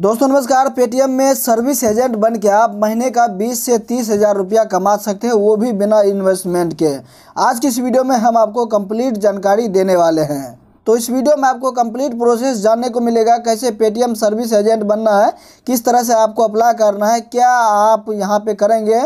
दोस्तों नमस्कार पेटीएम में सर्विस एजेंट बन के आप महीने का 20 से तीस हज़ार रुपया कमा सकते हैं वो भी बिना इन्वेस्टमेंट के आज की इस वीडियो में हम आपको कंप्लीट जानकारी देने वाले हैं तो इस वीडियो में आपको कंप्लीट प्रोसेस जानने को मिलेगा कैसे पेटीएम सर्विस एजेंट बनना है किस तरह से आपको अप्लाई करना है क्या आप यहाँ पे करेंगे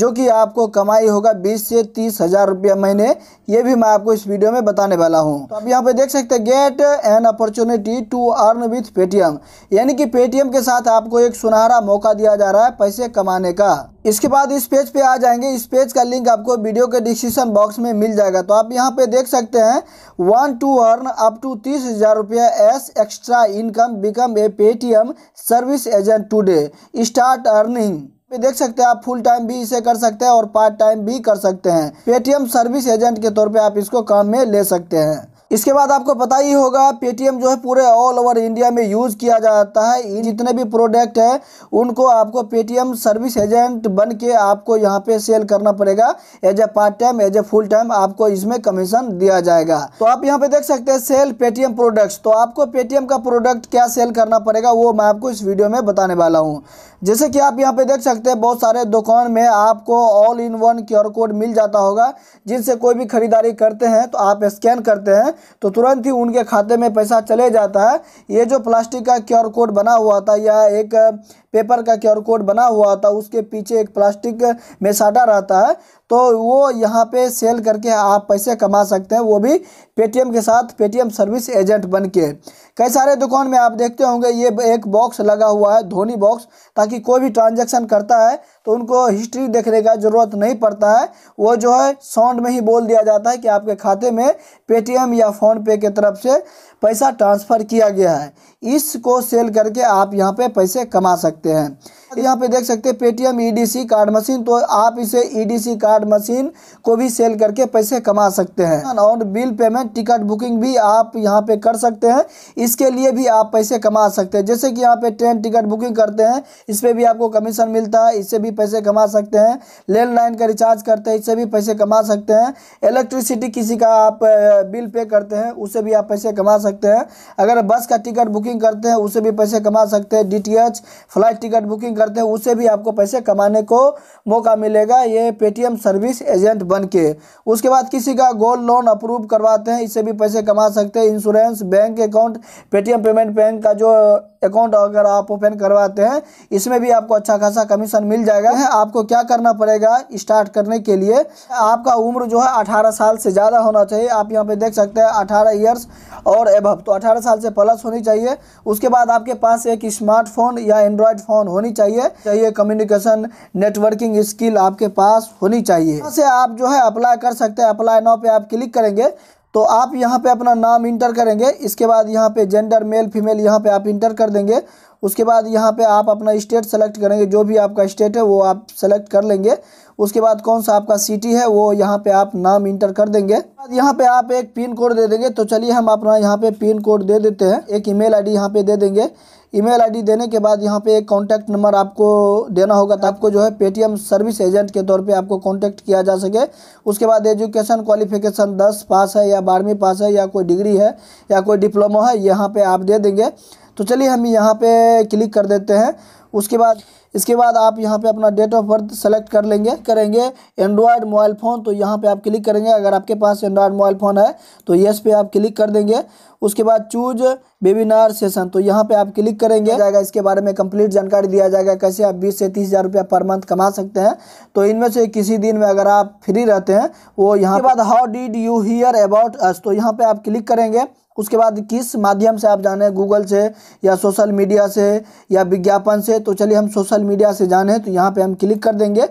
जो कि आपको कमाई होगा बीस से तीस हज़ार रुपया महीने ये भी मैं आपको इस वीडियो में बताने वाला हूँ तो आप यहाँ पे देख सकते हैं get an opportunity to earn with Paytm यानी कि पेटीएम के साथ आपको एक सुनहरा मौका दिया जा रहा है पैसे कमाने का इसके बाद इस पेज पे आ जाएंगे इस पेज का लिंक आपको वीडियो के डिस्क्रिप्शन बॉक्स में मिल जाएगा तो आप यहाँ पे देख सकते हैं want to earn up to तीस हज़ार रुपया एस extra income become a Paytm service agent today start earning पे देख सकते हैं आप फुल टाइम भी इसे कर सकते हैं और पार्ट टाइम भी कर सकते हैं पेटीएम सर्विस एजेंट के तौर पे आप इसको काम में ले सकते हैं इसके बाद आपको पता ही होगा पेटीएम जो है पूरे ऑल ओवर इंडिया में यूज़ किया जाता है जितने भी प्रोडक्ट है उनको आपको पेटीएम सर्विस एजेंट बन के आपको यहाँ पे सेल करना पड़ेगा as a part time as a full time आपको इसमें कमीशन दिया जाएगा तो आप यहाँ पे देख सकते हैं सेल पेटीएम प्रोडक्ट्स तो आपको पेटीएम का प्रोडक्ट क्या सेल करना पड़ेगा वो मैं आपको इस वीडियो में बताने वाला हूँ जैसे कि आप यहाँ पे देख सकते हैं बहुत सारे दुकान में आपको all in one Q code मिल जाता होगा जिनसे कोई भी खरीदारी करते हैं तो आप स्कैन करते हैं तो तुरंत ही उनके खाते में पैसा चले जाता है ये जो प्लास्टिक का क्यूआर कोड बना हुआ था या एक पेपर का क्यूआर कोड बना हुआ था उसके पीछे एक प्लास्टिक में साटा रहता है तो वो यहाँ पे सेल करके आप पैसे कमा सकते हैं वो भी पेटीएम के साथ पेटीएम सर्विस एजेंट बन के कई सारे दुकान में आप देखते होंगे ये एक बॉक्स लगा हुआ है धोनी बॉक्स ताकि कोई भी ट्रांजेक्शन करता है तो उनको हिस्ट्री देखने का ज़रूरत नहीं पड़ता है वो जो है साउंड में ही बोल दिया जाता है कि आपके खाते में पेटीएम या फ़ोनपे के तरफ से पैसा ट्रांसफ़र किया गया है इसको सेल करके आप यहाँ पर पैसे कमा सकते हैं यहाँ पे देख सकते हैं पेटीएम ईडीसी कार्ड मशीन तो आप इसे ईडीसी कार्ड मशीन को भी सेल करके पैसे कमा सकते हैं और बिल पेमेंट टिकट बुकिंग भी आप यहाँ पे कर सकते हैं इसके लिए भी आप पैसे कमा सकते हैं जैसे कि यहाँ पे ट्रेन टिकट बुकिंग करते हैं इस पर भी आपको कमीशन मिलता है इससे भी पैसे कमा सकते हैं लैंडलाइन का रिचार्ज करते हैं इससे भी पैसे कमा सकते हैं इलेक्ट्रिसिटी किसी का आप बिल पे करते हैं उससे भी आप पैसे कमा सकते हैं अगर बस का टिकट बुकिंग करते हैं उससे भी पैसे कमा सकते हैं डी फ्लाइट टिकट बुकिंग करते हैं उसे भी आपको पैसे कमाने को मौका मिलेगा ये पेटीएम सर्विस एजेंट बन के उसके बाद किसी का गोल्ड लोन अप्रूव करवाते हैं इससे भी पैसे कमा सकते हैं insurance bank account Paytm payment bank का जो अकाउंट अगर आप ओपन करवाते हैं इसमें भी आपको अच्छा खासा कमीशन मिल जाएगा आपको क्या करना पड़ेगा स्टार्ट करने के लिए आपका उम्र जो है अठारह साल से ज़्यादा होना चाहिए आप यहाँ पे देख सकते हैं अठारह ईयर्स और एबव तो अठारह साल से प्लस होनी चाहिए उसके बाद आपके पास एक स्मार्टफोन या एंड्रॉयड फ़ोन होनी चाहिए चाहिए चाहिए कम्युनिकेशन नेटवर्किंग स्किल आपके पास होनी चाहिए से आप जो है अप्लाई कर सकते हैं अप्लाई नाउ पे आप क्लिक करेंगे तो आप यहाँ पे अपना नाम इंटर करेंगे इसके बाद यहाँ पे जेंडर मेल फीमेल यहाँ पे आप इंटर कर देंगे उसके बाद यहाँ पे आप अपना स्टेट सेलेक्ट करेंगे जो भी आपका स्टेट है वो आप सेलेक्ट कर लेंगे उसके बाद कौन सा आपका सिटी है वो यहाँ पे आप नाम इंटर कर देंगे यहाँ पे आप एक पिन कोड दे देंगे तो चलिए हम अपना यहाँ पे पिन कोड दे देते हैं एक ईमेल आईडी यहाँ पे दे देंगे ईमेल आईडी देने के बाद यहाँ पे एक कॉन्टैक्ट नंबर आपको देना होगा तो आपको जो है पेटीएम सर्विस एजेंट के तौर पर आपको कॉन्टैक्ट किया जा सके उसके बाद एजुकेशन क्वालिफिकेशन दस पास है या बारहवीं पास है या कोई डिग्री है या कोई डिप्लोमा है यहाँ पे आप दे देंगे तो चलिए हम यहाँ पे क्लिक कर देते हैं उसके बाद इसके बाद आप यहाँ पे अपना डेट ऑफ बर्थ सेलेक्ट कर लेंगे करेंगे एंड्रॉयड मोबाइल फ़ोन तो यहाँ पे आप क्लिक करेंगे अगर आपके पास एंड्रॉयड मोबाइल फ़ोन है तो यस पे आप क्लिक कर देंगे उसके बाद चूज वेबिनार सेशन तो यहाँ पे आप क्लिक करेंगे जाएगा इसके बारे में कंप्लीट जानकारी दिया जाएगा कैसे आप बीस से तीस हज़ार रुपया पर मंथ कमा सकते हैं तो इनमें से किसी दिन में अगर आप फ्री रहते हैं वो यहाँ के बाद how did you hear about us तो यहाँ पर आप क्लिक करेंगे उसके बाद किस माध्यम से आप जाने गूगल से या सोशल मीडिया से या विज्ञापन से तो चलिए हम सोशल मीडिया से जाने तो यहाँ पे हम क्लिक कर देंगे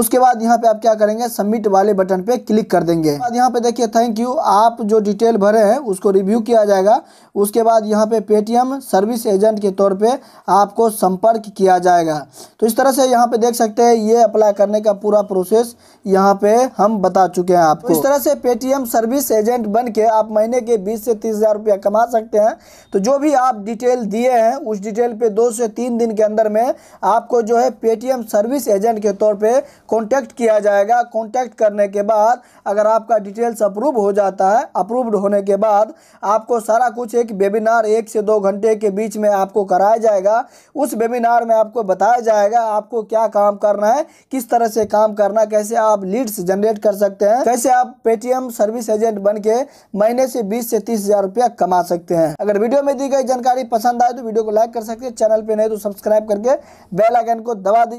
उसके बाद यहाँ पे आप क्या करेंगे सबमिट वाले बटन पे क्लिक कर देंगे बाद यहाँ पे देखिए थैंक यू आप जो डिटेल भरे हैं उसको रिव्यू किया जाएगा उसके बाद यहाँ पे पेटीएम सर्विस एजेंट के तौर पर आपको संपर्क किया जाएगा तो इस तरह से यहाँ पे देख सकते हैं ये अप्लाई करने का पूरा प्रोसेस यहाँ पे हम बता चुके हैं आपको तो इस तरह से पेटीएम सर्विस एजेंट बन के आप महीने के बीस से तीस हज़ार रुपया कमा सकते हैं तो जो भी आप डिटेल दिए हैं उस डिटेल पे दो से तीन दिन के अंदर में आपको जो है पेटीएम सर्विस एजेंट के तौर पे कांटेक्ट किया जाएगा कांटेक्ट करने के बाद अगर आपका डिटेल्स अप्रूव हो जाता है अप्रूव्ड होने के बाद आपको सारा कुछ एक वेबिनार एक से दो घंटे के बीच में आपको कराया जाएगा उस वेबिनार में आपको बताया जाएगा आपको क्या काम करना है किस तरह से काम करना कैसे आप लीड्स जनरेट कर सकते हैं कैसे आप पेटीएम सर्विस एजेंट बनके महीने से 20 से तीस हज़ार रुपया कमा सकते हैं अगर वीडियो में दी गई जानकारी पसंद आए तो वीडियो को लाइक कर सकते हैं चैनल पर नहीं तो सब्सक्राइब करके बेलाइकन को दबा दीजिए